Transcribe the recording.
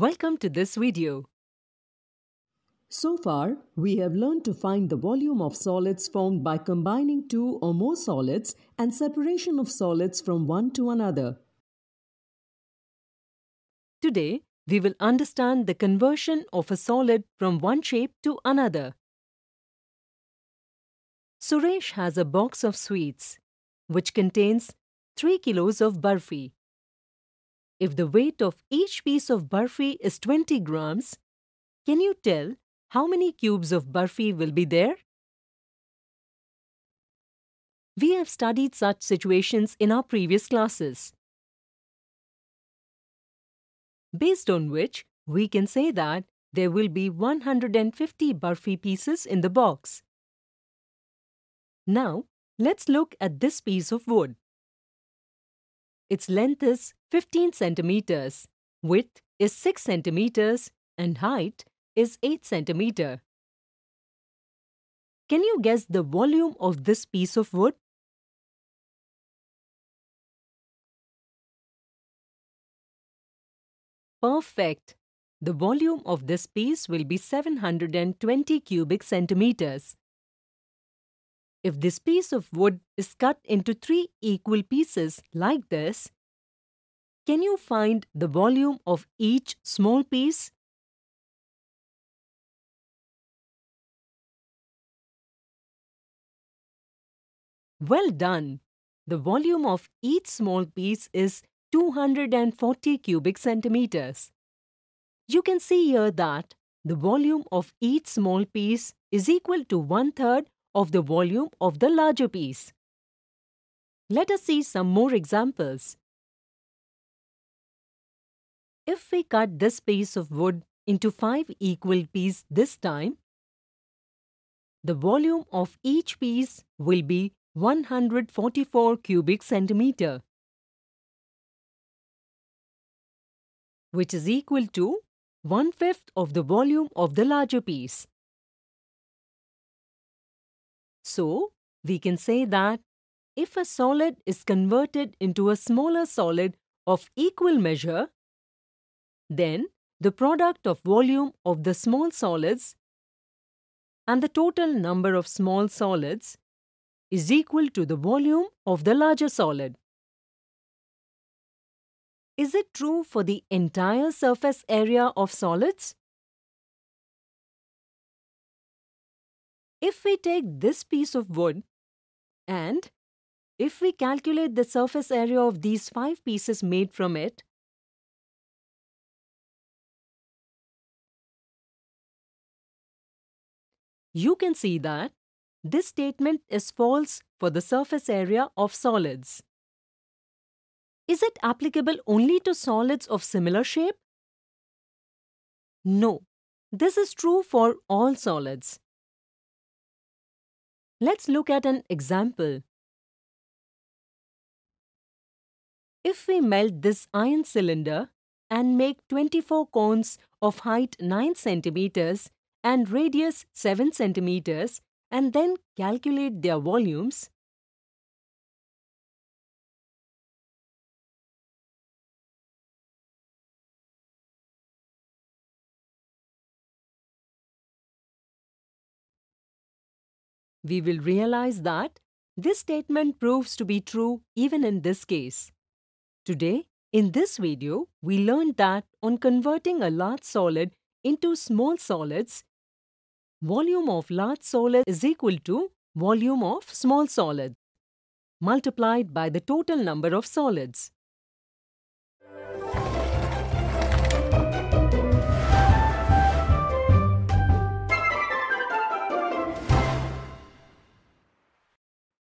Welcome to this video. So far, we have learned to find the volume of solids formed by combining two or more solids and separation of solids from one to another. Today, we will understand the conversion of a solid from one shape to another. Suresh has a box of sweets, which contains 3 kilos of barfi. If the weight of each piece of burfi is 20 grams, can you tell how many cubes of burfi will be there? We have studied such situations in our previous classes. Based on which, we can say that there will be 150 burfi pieces in the box. Now, let's look at this piece of wood. Its length is 15 centimeters, width is 6 centimeters, and height is 8 centimeter. Can you guess the volume of this piece of wood? Perfect. The volume of this piece will be 720 cubic centimeters. If this piece of wood is cut into three equal pieces like this, can you find the volume of each small piece? Well done! The volume of each small piece is 240 cubic centimeters. You can see here that the volume of each small piece is equal to one-third of the volume of the larger piece. Let us see some more examples. If we cut this piece of wood into 5 equal pieces this time, the volume of each piece will be 144 cubic centimeter, which is equal to one-fifth of the volume of the larger piece. So, we can say that if a solid is converted into a smaller solid of equal measure, then, the product of volume of the small solids and the total number of small solids is equal to the volume of the larger solid. Is it true for the entire surface area of solids? If we take this piece of wood and if we calculate the surface area of these five pieces made from it, you can see that this statement is false for the surface area of solids. Is it applicable only to solids of similar shape? No, this is true for all solids. Let's look at an example. If we melt this iron cylinder and make 24 cones of height 9 centimeters and radius 7 centimeters and then calculate their volumes. We will realize that this statement proves to be true even in this case. Today, in this video, we learned that on converting a large solid into small solids, Volume of large solid is equal to volume of small solid multiplied by the total number of solids.